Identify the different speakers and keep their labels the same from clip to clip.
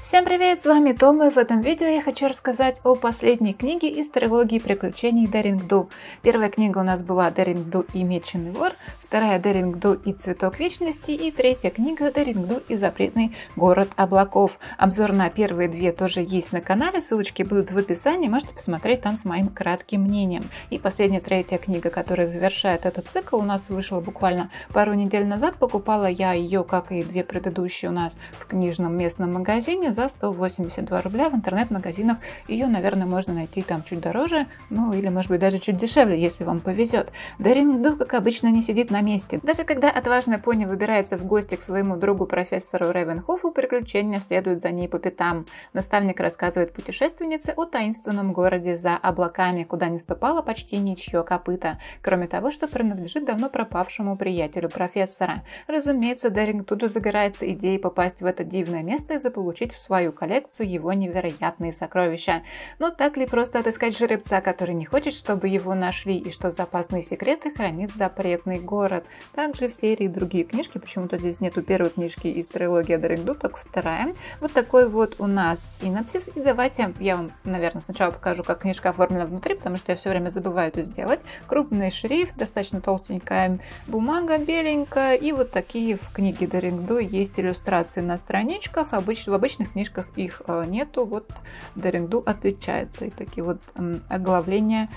Speaker 1: Всем привет, с вами Тома и в этом видео я хочу рассказать о последней книге из трилогии приключений Деринг Ду. Первая книга у нас была Деринг Ду и Меченый вор, вторая Дерингду и Цветок Вечности и третья книга Дерингду и Запретный город облаков. Обзор на первые две тоже есть на канале, ссылочки будут в описании, можете посмотреть там с моим кратким мнением. И последняя третья книга, которая завершает этот цикл, у нас вышла буквально пару недель назад, покупала я ее, как и две предыдущие у нас в книжном местном магазине за 182 рубля в интернет-магазинах. Ее, наверное, можно найти там чуть дороже, ну или может быть даже чуть дешевле, если вам повезет. Дарин Ду, как обычно, не сидит на на месте. Даже когда отважная пони выбирается в гости к своему другу профессору Ревенхофу, приключения следуют за ней по пятам. Наставник рассказывает путешественнице о таинственном городе за облаками, куда не ступало почти ничье копыта, кроме того, что принадлежит давно пропавшему приятелю профессора. Разумеется, Даринг тут же загорается идеей попасть в это дивное место и заполучить в свою коллекцию его невероятные сокровища. Но так ли просто отыскать жеребца, который не хочет, чтобы его нашли, и что за опасные секреты хранит запретный город? город. Также в серии другие книжки, почему-то здесь нету первой книжки из трилогии Дерек только вторая. Вот такой вот у нас синапсис. И давайте я вам, наверное, сначала покажу, как книжка оформлена внутри, потому что я все время забываю это сделать. Крупный шрифт, достаточно толстенькая бумага беленькая. И вот такие в книге Дорингду есть иллюстрации на страничках. Обычно, в обычных книжках их э, нету. Вот Дорингду отличается. И такие вот оглавления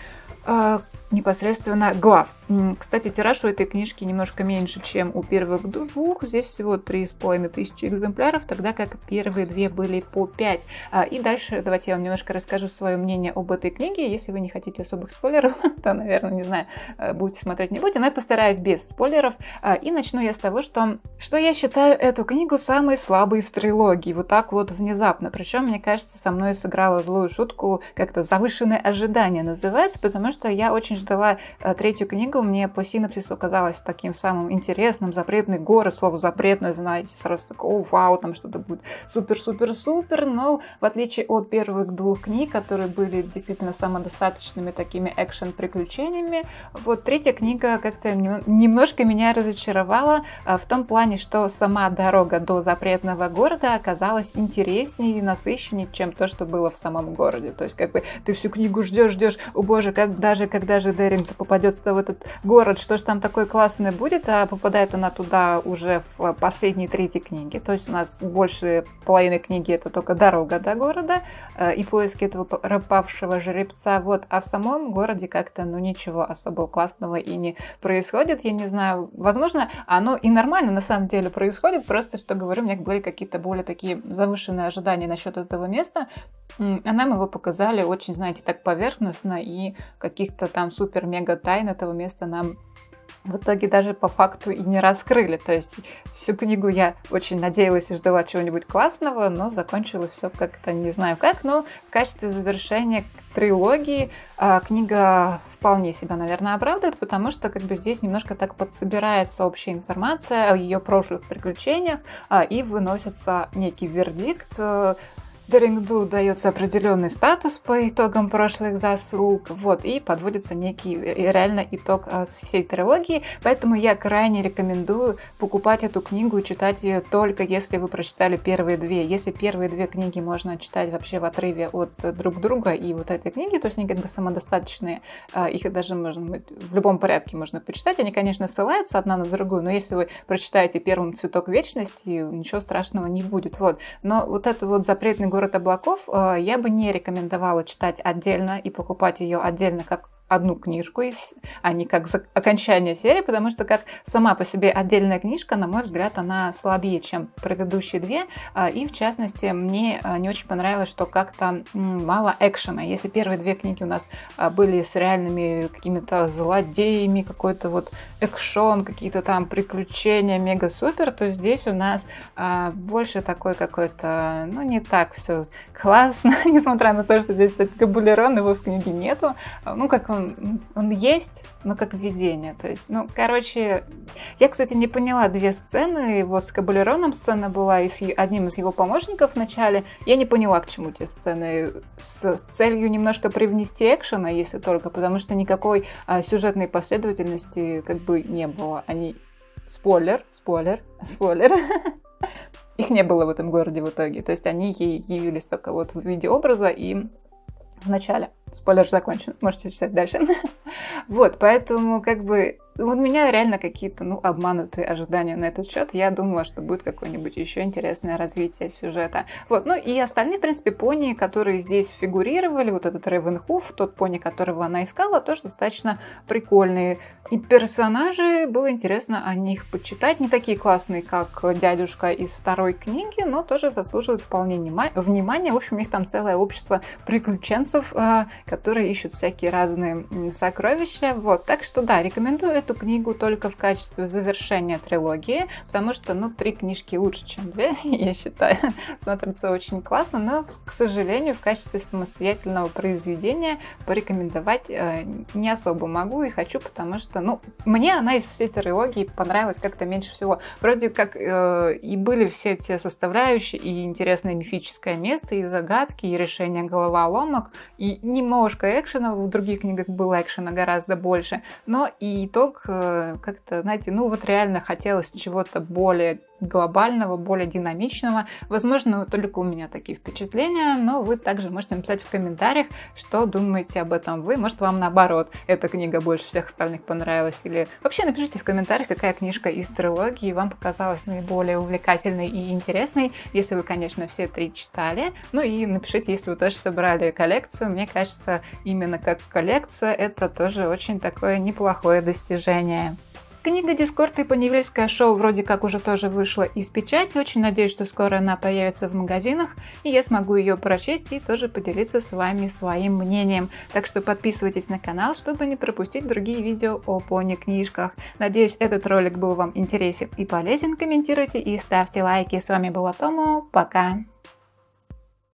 Speaker 1: э, непосредственно глав. Кстати, тираж у этой книги книжки немножко меньше, чем у первых двух. Здесь всего половиной тысячи экземпляров, тогда как первые две были по 5. А, и дальше давайте я вам немножко расскажу свое мнение об этой книге. Если вы не хотите особых спойлеров, то, наверное, не знаю, э, будете смотреть, не будете. Но я постараюсь без спойлеров. А, и начну я с того, что, что я считаю эту книгу самой слабой в трилогии. Вот так вот внезапно. Причем, мне кажется, со мной сыграла злую шутку, как-то завышенное ожидание называется, потому что я очень ждала э, третью книгу. Мне по синапсису казалось, казалось таким самым интересным, запретный город, слово запретное, знаете, сразу такое, о, вау, там что-то будет супер-супер-супер, но в отличие от первых двух книг, которые были действительно самодостаточными такими экшен-приключениями, вот третья книга как-то немножко меня разочаровала а, в том плане, что сама дорога до запретного города оказалась интереснее и насыщеннее, чем то, что было в самом городе. То есть как бы ты всю книгу ждешь, ждешь, о боже, как даже когда же Деринг попадет в этот город, что ж там такое классное классная будет, а попадает она туда уже в последние трети книги. То есть у нас больше половины книги это только дорога до города э, и поиски этого пропавшего жеребца. Вот. А в самом городе как-то ну ничего особо классного и не происходит. Я не знаю, возможно, оно и нормально на самом деле происходит, просто что говорю, у меня были какие-то более такие завышенные ожидания насчет этого места, а нам его показали очень, знаете, так поверхностно, и каких-то там супер-мега тайн этого места нам в итоге даже по факту и не раскрыли. То есть всю книгу я очень надеялась и ждала чего-нибудь классного, но закончилось все как-то не знаю как. Но в качестве завершения трилогии а, книга вполне себя, наверное, оправдывает, потому что как бы здесь немножко так подсобирается общая информация о ее прошлых приключениях а, и выносится некий вердикт, э, Дерингду дается определенный статус по итогам прошлых заслуг, вот, и подводится некий реально итог а, всей трилогии, поэтому я крайне рекомендую покупать эту книгу и читать ее только если вы прочитали первые две. Если первые две книги можно читать вообще в отрыве от друг друга и вот этой книги, то есть они как бы самодостаточные, а, их даже можно в любом порядке можно почитать, они, конечно, ссылаются одна на другую, но если вы прочитаете первым «Цветок вечности», ничего страшного не будет, вот. Но вот это вот запретный «Город облаков» э, я бы не рекомендовала читать отдельно и покупать ее отдельно как одну книжку, а не как окончание серии, потому что как сама по себе отдельная книжка, на мой взгляд, она слабее, чем предыдущие две. А, и в частности, мне а, не очень понравилось, что как-то мало экшена. Если первые две книги у нас а, были с реальными какими-то злодеями, какой-то вот экшон, какие-то там приключения мега-супер, то здесь у нас больше такой какой-то, ну не так все классно, несмотря на то, что здесь Кабулерон, его в книге нету. Ну, как он он, он есть, но как видение. То есть, ну, короче, я, кстати, не поняла две сцены. Его с Кабалероном сцена была и с одним из его помощников в начале. Я не поняла, к чему те сцены. С, с целью немножко привнести экшена, если только, потому что никакой а, сюжетной последовательности как бы не было. Они... Спойлер, спойлер, спойлер. Их не было в этом городе в итоге. То есть они явились только вот в виде образа и в начале. Спойлер закончен, можете читать дальше. Вот, поэтому как бы вот у меня реально какие-то, ну, обманутые ожидания на этот счет. Я думала, что будет какое-нибудь еще интересное развитие сюжета. Вот, ну и остальные, в принципе, пони, которые здесь фигурировали, вот этот Ревенхуф, тот пони, которого она искала, тоже достаточно прикольные. И персонажи, было интересно о них почитать. Не такие классные, как дядюшка из второй книги, но тоже заслуживают вполне внимания. В общем, у них там целое общество приключенцев, э, которые ищут всякие разные сокровища. Вот, так что да, рекомендую эту эту книгу только в качестве завершения трилогии, потому что, ну, три книжки лучше, чем две, я считаю. Смотрится очень классно, но, к сожалению, в качестве самостоятельного произведения порекомендовать э, не особо могу и хочу, потому что, ну, мне она из всей трилогии понравилась как-то меньше всего. Вроде как э, и были все те составляющие, и интересное мифическое место, и загадки, и решение головоломок, и немножко экшена, в других книгах было экшена гораздо больше, но и то поток э, как-то, знаете, ну вот реально хотелось чего-то более глобального, более динамичного. Возможно, только у меня такие впечатления, но вы также можете написать в комментариях, что думаете об этом вы. Может, вам наоборот эта книга больше всех остальных понравилась. Или вообще напишите в комментариях, какая книжка из трилогии вам показалась наиболее увлекательной и интересной, если вы, конечно, все три читали. Ну и напишите, если вы тоже собрали коллекцию. Мне кажется, именно как коллекция это тоже очень такое неплохое достижение движение. Книга «Дискорд» и «Паневельское шоу» вроде как уже тоже вышла из печати. Очень надеюсь, что скоро она появится в магазинах, и я смогу ее прочесть и тоже поделиться с вами своим мнением. Так что подписывайтесь на канал, чтобы не пропустить другие видео о пони-книжках. Надеюсь, этот ролик был вам интересен и полезен. Комментируйте и ставьте лайки. С вами была Томо. Пока!